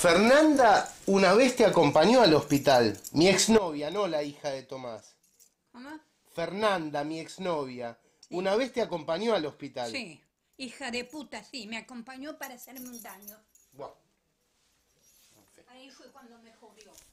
Fernanda una vez te acompañó al hospital. Mi exnovia, no la hija de Tomás. ¿Mamá? Fernanda, mi exnovia, una vez te acompañó al hospital. Sí, hija de puta, sí, me acompañó para hacerme un daño. Ahí fue cuando me